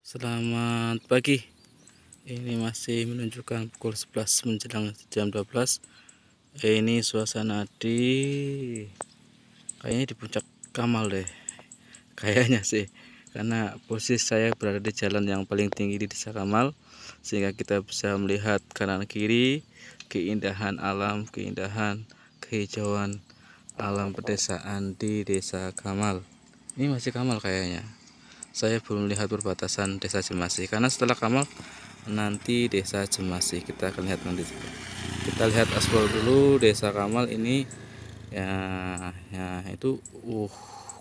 Selamat pagi Ini masih menunjukkan pukul 11 menjelang jam 12 eh, Ini suasana di Kayaknya di puncak Kamal deh Kayaknya sih Karena posisi saya berada di jalan yang paling tinggi di desa Kamal Sehingga kita bisa melihat kanan kiri Keindahan alam, keindahan kehijauan alam pedesaan di desa Kamal Ini masih Kamal kayaknya saya belum lihat perbatasan desa Jemasi karena setelah Kamal nanti desa Jemasi kita akan lihat nanti kita lihat aspal dulu desa Kamal ini ya ya itu uh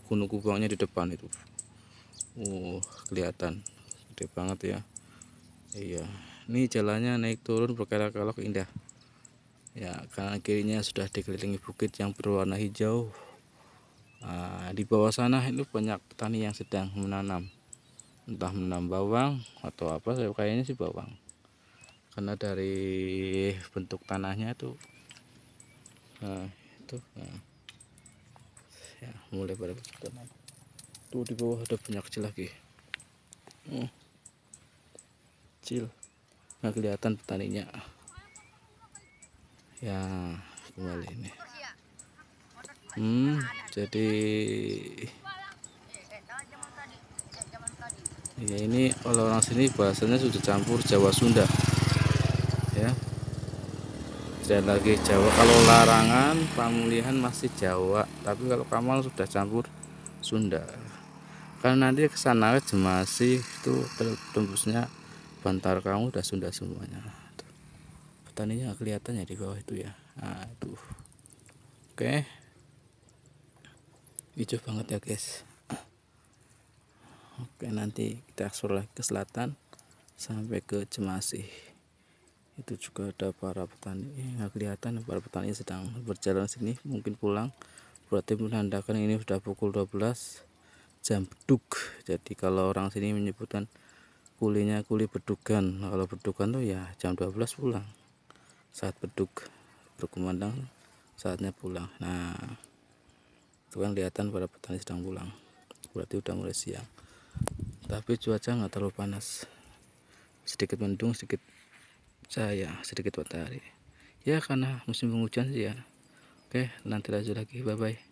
gunung kubangnya di depan itu uh kelihatan gede banget ya iya ini jalannya naik turun berkelok-kelok indah ya karena kirinya sudah dikelilingi bukit yang berwarna hijau Ah, di bawah sana itu banyak petani yang sedang menanam entah menanam bawang atau apa saya kayaknya sih bawang karena dari bentuk tanahnya itu nah, itu nah. ya mulai pada tanah tuh di bawah ada banyak kecil lagi hmm. kecil nggak kelihatan petaninya ya kembali ini hmm, jadi ya ini oleh orang sini bahasanya sudah campur Jawa Sunda ya dan lagi Jawa kalau larangan pemulihan masih Jawa tapi kalau Kamal sudah campur Sunda karena nanti kesana ke Jemasi itu tembusnya Bantar kamu udah Sunda semuanya petaninya nggak kelihatan ya di bawah itu ya aduh oke okay lucu banget ya guys oke nanti kita eksplor lagi ke selatan sampai ke Cemasi. itu juga ada para petani yang eh, kelihatan para petani sedang berjalan sini mungkin pulang berarti menandakan ini sudah pukul 12 jam beduk jadi kalau orang sini menyebutkan kulinya kuli bedugan nah, kalau bedugan tuh ya jam 12 pulang saat beduk berkumandang saatnya pulang nah itu kan kelihatan para petani sedang pulang berarti udah mulai siang tapi cuaca nggak terlalu panas sedikit mendung sedikit cahaya sedikit matahari ya karena musim penghujan sih ya oke nanti lanjut lagi bye bye